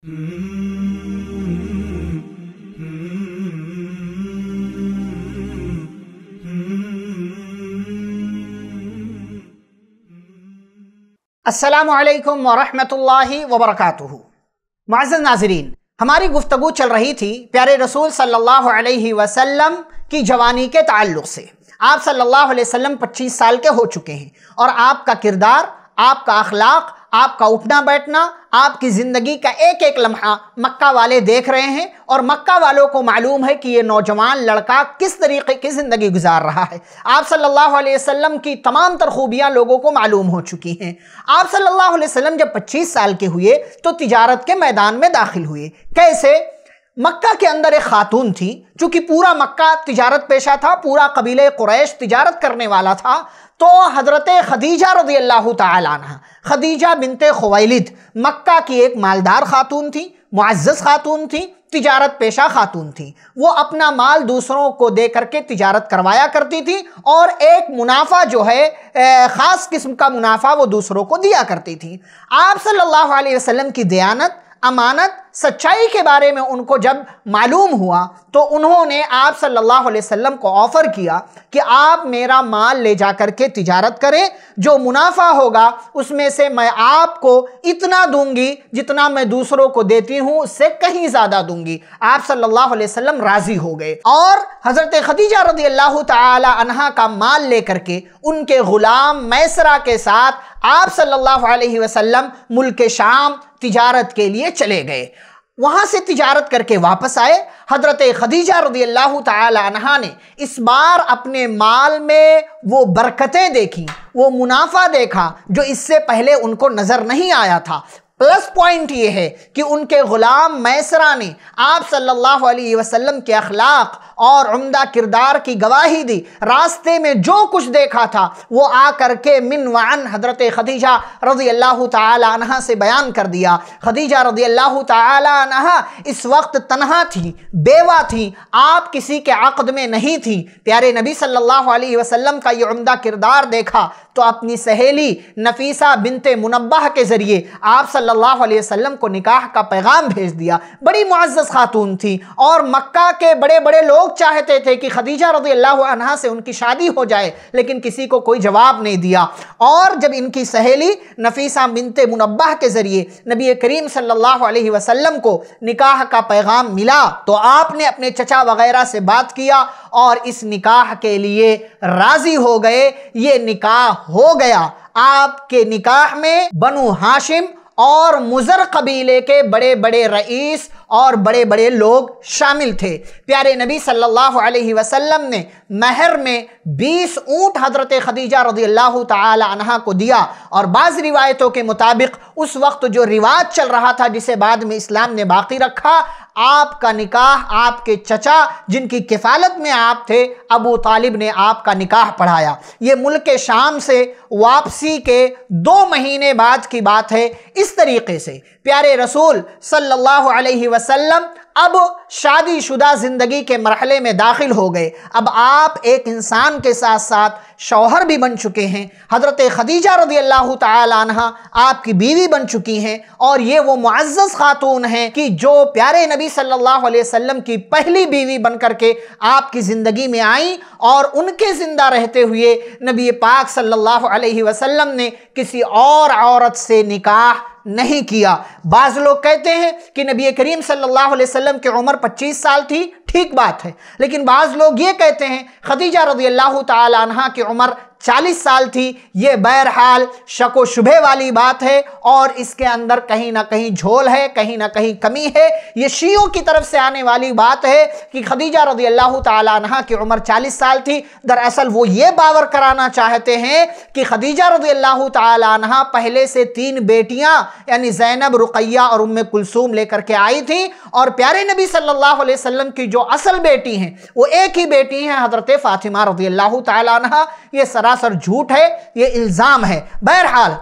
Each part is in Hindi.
असलम वरहि वबरक माज नाजरीन हमारी गुफ्तु चल रही थी प्यारे रसूल सल्लल्लाहु अलैहि वसल्लम की जवानी के ताल्लुक से आप सल्लल्लाहु अलैहि वसल्लम 25 साल के हो चुके हैं और आपका किरदार आपका अखलाक आपका उठना बैठना आपकी ज़िंदगी का एक एक लम्हा मक्का वाले देख रहे हैं और मक्का वालों को मालूम है कि ये नौजवान लड़का किस तरीके की ज़िंदगी गुजार रहा है आप सल्लल्लाहु अलैहि वसल्लम की तमाम तर खूबियाँ लोगों को मालूम हो चुकी हैं आप सल्लल्लाहु अलैहि वसल्लम जब 25 साल के हुए तो तिजारत के मैदान में दाखिल हुए कैसे मक्का के अंदर एक खातून थी जो कि पूरा मक्का तिजारत पेशा था पूरा कबीले कुरैश तिजारत करने वाला था तो हज़रत खदीजा रजी अल्लाह तह खदीजा बिनते खवैलिद मक्का की एक मालदार खातून थी मुआज़ खातून थी तिजारत पेशा खातून थी वो अपना माल दूसरों को दे करके तिजारत करवाया करती थी और एक मुनाफा जो है ख़ास किस्म का मुनाफा वो दूसरों को दिया करती थी आप सल्लल्लाहु अलैहि वसल्लम की दयानत अमानत सच्चाई के बारे में उनको जब मालूम हुआ तो उन्होंने आप सल्लल्लाहु अलैहि वसल्लम को ऑफ़र किया कि आप मेरा माल ले जा कर के तिजारत करें जो मुनाफा होगा उसमें से मैं आपको इतना दूंगी जितना मैं दूसरों को देती हूँ उससे कहीं ज़्यादा दूंगी आप सल्लल्लाहु अलैहि वसल्लम राज़ी हो गए और हज़रत खदीजा रदी अल्लाह तह का माल ले करके उनके ग़ुलाम मैसरा के साथ आप सल्लल्लाहु अलैहि वसल्लम मुल्क शाम तिजारत के लिए चले गए वहाँ से तिजारत करके वापस आए हजरत खदीजा रदी अल्लाह तहा ने इस बार अपने माल में वो बरकतें देखी वो मुनाफा देखा जो इससे पहले उनको नज़र नहीं आया था प्लस पॉइंट ये है कि उनके ग़ुलाम मैसरा ने आप सल्लल्लाहु अलैहि वसल्लम के अखलाक और उम्दा किरदार की गवाही दी रास्ते में जो कुछ देखा था वो आ कर के मिन वन हजरत खदीजा रज़ी अल्लाह तह से बयान कर दिया खदीजा रज़ी अल्लाह तह इस वक्त तनहा थी बेवा थी आप किसी के अक़द में नहीं थी प्यारे नबी सल्ला वसलम का ये उमदा किरदार देखा तो अपनी सहेली नफीसा बिनते मुनबा के ज़रिए आप सल्ला सल्लल्लाहु अलैहि वसल्लम को निकाह का पैगाम भेज दिया बड़ी मुआज़ खातून थी और मक्का के बड़े बड़े लोग चाहते थे कि खदीजा रजी अल्लाह अनहा से उनकी शादी हो जाए लेकिन किसी को कोई जवाब नहीं दिया और जब इनकी सहेली नफीसा बिनते मुनबा के ज़रिए नबी करीम सल्लल्लाहु अलैहि वसल्लम को निकाह का पैगाम मिला तो आपने अपने चचा वगैरह से बात किया और इस निकाह के लिए राज़ी हो गए ये निकाह हो गया आपके निकाह में बनु हाशिम और मुज़र कबीले के बड़े बड़े रईस और बड़े बड़े लोग शामिल थे प्यारे नबी सल्लल्लाहु अलैहि वसल्लम ने महर में 20 ऊँट हज़रत खदीजा रदी अल्लाह तहा को दिया और बाज़ रिवायतों के मुताबिक उस वक्त जो रिवाज चल रहा था जिसे बाद में इस्लाम ने बाकी रखा आपका निकाह आपके चचा जिनकी किफ़ालत में आप थे अबू तालिब ने आपका निकाह पढ़ाया ये मुल्क के शाम से वापसी के दो महीने बाद की बात है इस तरीके से प्यारे रसूल सल्लल्लाहु अलैहि वसल्लम अब शादीशुदा ज़िंदगी के मरहले में दाखिल हो गए अब आप एक इंसान के साथ साथ शौहर भी बन चुके हैं हज़रत खदीजा रदी अल्लाह तह आपकी बीवी बन चुकी हैं और ये वो मुआज़ ख़ातून हैं कि जो प्यारे नबी सल्लल्लाहु अलैहि वसल्लम की पहली बीवी बन करके आपकी ज़िंदगी में आई और उनके ज़िंदा रहते हुए नबी पाक सल्लल्लाहु अलैहि वसल्लम ने किसी और औरत से निकाह नहीं किया बाज लोग कहते हैं कि नबी करीम सल्लल्लाहु अलैहि वसल्लम की उम्र 25 साल थी ठीक बात है लेकिन बाज़ लोग ये कहते हैं खदीजा रजी अल्लाह तहा की उम्र 40 साल थी ये बहरहाल शको शुभे वाली बात है और इसके अंदर कहीं ना कहीं झोल है कहीं ना कहीं कमी है ये शीयों की तरफ से आने वाली बात है कि खदीजा रजी अल्लाह तह की उम्र 40 साल थी दरअसल वो ये बावर कराना चाहते हैं कि खदीजा रजी अल्लाह तह पहले से तीन बेटियां यानी जैनब रुकैया और उम्म कुलसूम लेकर के आई थी और प्यारे नबी सल्लल्लाहु अलैहि वसल्लम की जो असल बेटी हैं वो एक ही बेटी हैं हजरत फ़ातिमा रजी अल्लाह तह ये सरा सरासर झूठ है ये इल्ज़ाम है बहरहाल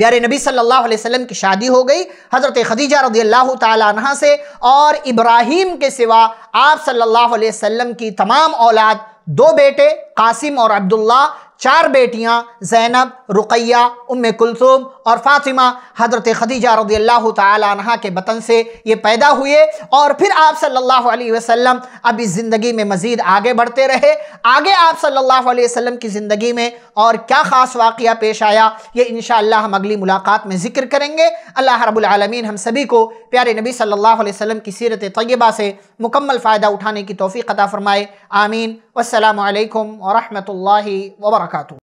प्यारे नबी सल्लल्लाहु अलैहि वसल्लम की शादी हो गई हज़रत खदीजा रदी अल्लाह तहा से और इब्राहिम के सिवा आप सल्लल्लाहु अलैहि वसल्लम की तमाम औलाद दो बेटे कासिम और अब्दुल्ला चार बेटियां जैनब रुकैया उम कुलसुम और फातिमा हज़रत खदीजा रदी अल्लाह तहा के बतन से ये पैदा हुए और फिर आप सल्लल्लाहु वसम अब इस ज़िंदगी में मज़ीद आगे बढ़ते रहे आगे आप सल्लल्लाहु वसम की ज़िंदगी में और क्या ख़ास वाक़ पेश आया ये इन हम अगली मुलाकात में ज़िक्र करेंगे अल्लाह रबालमीन हम सभी को प्यारे नबी सल्ला वसम की सीरत तय्यबा से मुकम्मल फ़ायदा उठाने की तोफ़ी कदा फ़रमाए आमीन वालकम वरहमल वर्का